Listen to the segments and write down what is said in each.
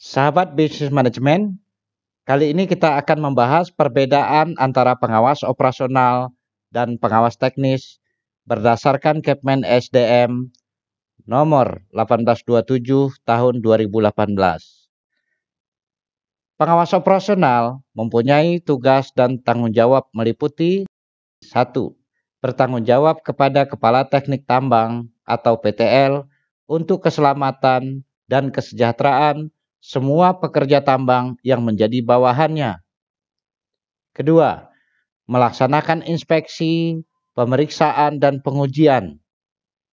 Sahabat bisnis manajemen, kali ini kita akan membahas perbedaan antara pengawas operasional dan pengawas teknis berdasarkan Kepmen SDM nomor 1827 tahun 2018. Pengawas operasional mempunyai tugas dan tanggung jawab meliputi 1. Bertanggung jawab kepada Kepala Teknik Tambang atau PTL untuk keselamatan dan kesejahteraan semua pekerja tambang yang menjadi bawahannya. Kedua, melaksanakan inspeksi, pemeriksaan, dan pengujian.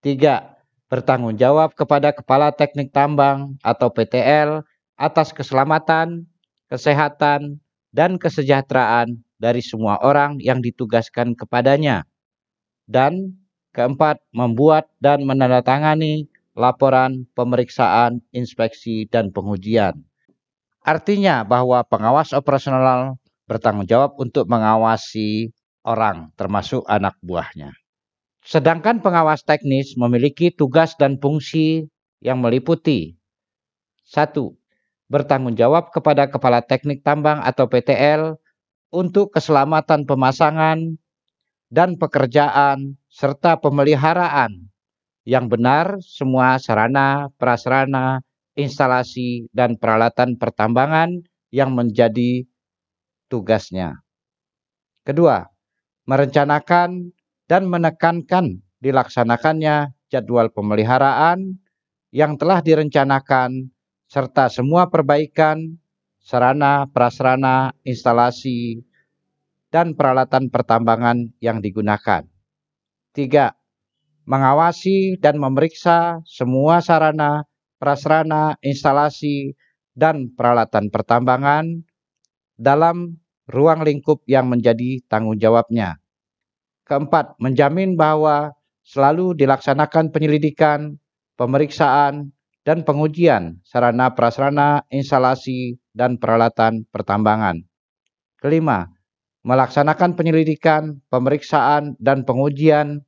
Tiga, bertanggung jawab kepada Kepala Teknik Tambang atau PTL atas keselamatan, kesehatan, dan kesejahteraan dari semua orang yang ditugaskan kepadanya. Dan keempat, membuat dan menandatangani laporan, pemeriksaan, inspeksi, dan pengujian. Artinya bahwa pengawas operasional bertanggung jawab untuk mengawasi orang, termasuk anak buahnya. Sedangkan pengawas teknis memiliki tugas dan fungsi yang meliputi 1. Bertanggung jawab kepada Kepala Teknik Tambang atau PTL untuk keselamatan pemasangan dan pekerjaan serta pemeliharaan yang benar semua sarana, prasarana, instalasi, dan peralatan pertambangan yang menjadi tugasnya. Kedua, merencanakan dan menekankan dilaksanakannya jadwal pemeliharaan yang telah direncanakan serta semua perbaikan sarana, prasarana, instalasi, dan peralatan pertambangan yang digunakan. Tiga, mengawasi dan memeriksa semua sarana, prasarana, instalasi, dan peralatan pertambangan dalam ruang lingkup yang menjadi tanggung jawabnya. Keempat, menjamin bahwa selalu dilaksanakan penyelidikan, pemeriksaan, dan pengujian sarana prasarana, instalasi, dan peralatan pertambangan. Kelima, melaksanakan penyelidikan, pemeriksaan, dan pengujian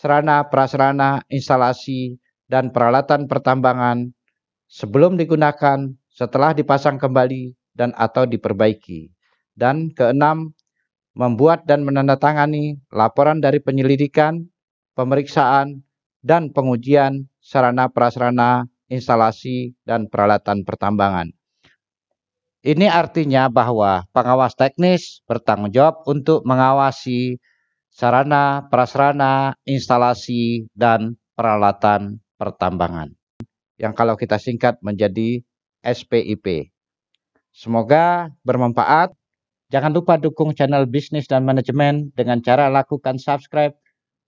sarana prasarana, instalasi, dan peralatan pertambangan sebelum digunakan, setelah dipasang kembali, dan atau diperbaiki. Dan keenam, membuat dan menandatangani laporan dari penyelidikan, pemeriksaan, dan pengujian sarana prasarana, instalasi, dan peralatan pertambangan. Ini artinya bahwa pengawas teknis bertanggung jawab untuk mengawasi sarana, prasarana, instalasi, dan peralatan pertambangan. Yang kalau kita singkat menjadi SPIP. Semoga bermanfaat. Jangan lupa dukung channel bisnis dan manajemen dengan cara lakukan subscribe,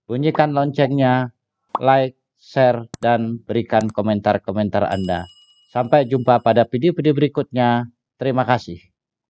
bunyikan loncengnya, like, share, dan berikan komentar-komentar Anda. Sampai jumpa pada video-video berikutnya. Terima kasih.